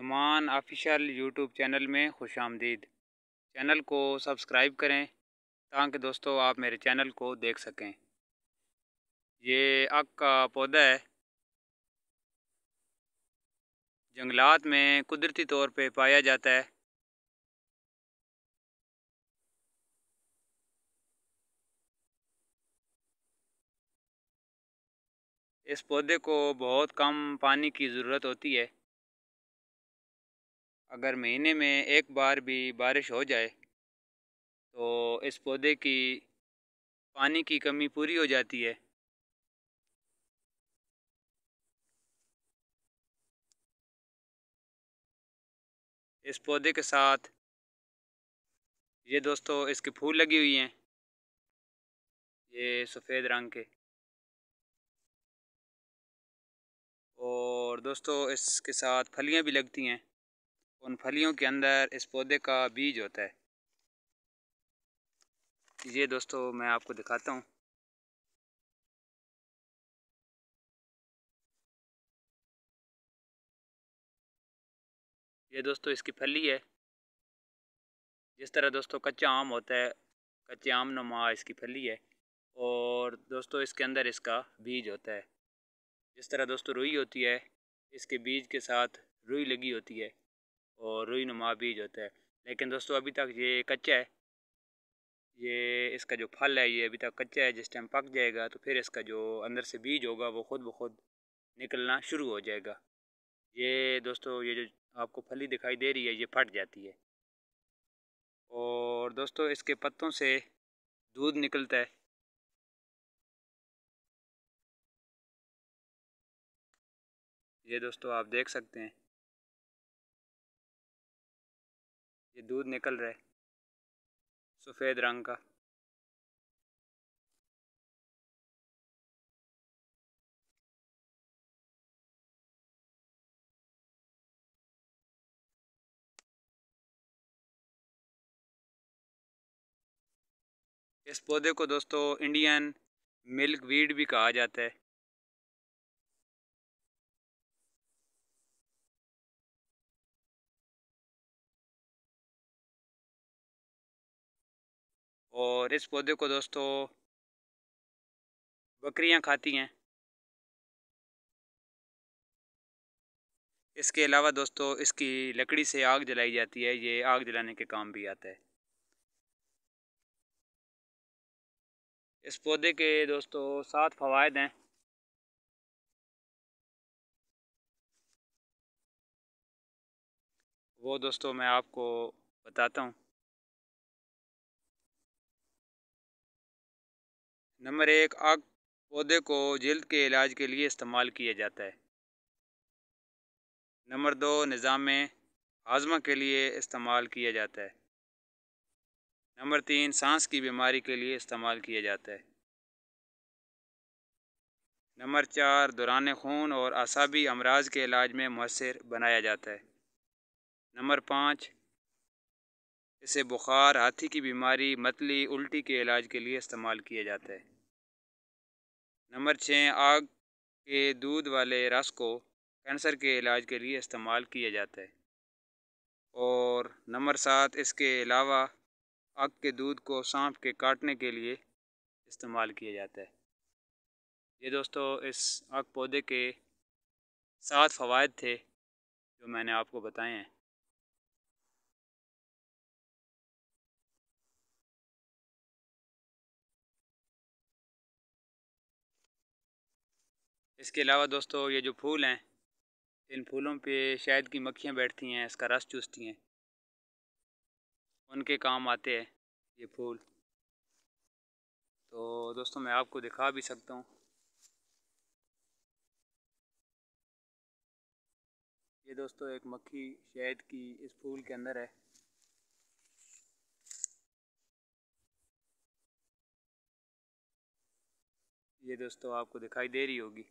Numan official YouTube channel में खुश आमदीद चैनल को सब्सक्राइब करें ताकि दोस्तों आप मेरे चैनल को देख सकें ये अक का पौधा है जंगलात में कुदरती तौर पे पाया जाता है इस पौधे को बहुत कम पानी की ज़रूरत होती है अगर महीने में एक बार भी बारिश हो जाए तो इस पौधे की पानी की कमी पूरी हो जाती है इस पौधे के साथ ये दोस्तों इसके फूल लगी हुई हैं ये सफ़ेद रंग के और दोस्तों इसके साथ फलियां भी लगती हैं उन फलियों के अंदर इस पौधे का बीज होता है ये दोस्तों मैं आपको दिखाता हूँ ये दोस्तों इसकी फली है जिस तरह दोस्तों कच्चा आम होता है कच्चे आम नुमा इसकी फली है और दोस्तों इसके अंदर इसका बीज होता है जिस तरह दोस्तों रुई होती है इसके बीज के साथ रुई लगी होती है और रुई नुमा बीज होता है लेकिन दोस्तों अभी तक ये कच्चा है ये इसका जो फल है ये अभी तक कच्चा है जिस टाइम पक जाएगा तो फिर इसका जो अंदर से बीज होगा वो खुद ब खुद निकलना शुरू हो जाएगा ये दोस्तों ये जो आपको फली दिखाई दे रही है ये फट जाती है और दोस्तों इसके पत्तों से दूध निकलता है ये दोस्तों आप देख सकते हैं ये दूध निकल रहा है सफ़ेद रंग का इस पौधे को दोस्तों इंडियन मिल्क वीड भी कहा जाता है और इस पौधे को दोस्तों बकरियां खाती हैं इसके अलावा दोस्तों इसकी लकड़ी से आग जलाई जाती है ये आग जलाने के काम भी आता है इस पौधे के दोस्तों सात फवायद हैं वो दोस्तों मैं आपको बताता हूँ नंबर एक आग पौधे को जल्द के इलाज के लिए इस्तेमाल किया जाता है नंबर दो निज़ाम हाजमा के लिए इस्तेमाल किया जाता है नंबर तीन सांस की बीमारी के लिए इस्तेमाल किया जाता है नंबर चार दौरान खून और असाबी अमराज के इलाज में मौसर बनाया जाता है नंबर पाँच इसे बुखार हाथी की बीमारी मतली उल्टी के इलाज के लिए इस्तेमाल किया जाता है नंबर छः आग के दूध वाले रस को कैंसर के इलाज के लिए इस्तेमाल किया जाता है और नंबर सात इसके अलावा आग के दूध को सांप के काटने के लिए इस्तेमाल किया जाता है ये दोस्तों इस आग पौधे के सात फ़वाद थे जो मैंने आपको बताए हैं इसके अलावा दोस्तों ये जो फूल हैं इन फूलों पे शायद की मक्खियाँ बैठती हैं इसका रस चूसती हैं उनके काम आते हैं ये फूल तो दोस्तों मैं आपको दिखा भी सकता हूँ ये दोस्तों एक मक्खी शहद की इस फूल के अंदर है ये दोस्तों आपको दिखाई दे रही होगी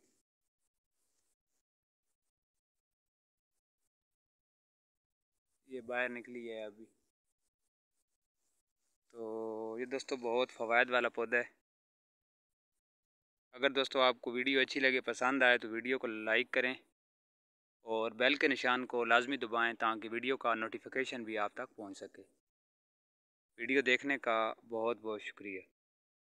ये बाहर निकली है अभी तो ये दोस्तों बहुत फ़वाद वाला पौधा है अगर दोस्तों आपको वीडियो अच्छी लगे पसंद आए तो वीडियो को लाइक करें और बेल के निशान को लाजमी दबाएं ताकि वीडियो का नोटिफिकेशन भी आप तक पहुंच सके वीडियो देखने का बहुत बहुत शुक्रिया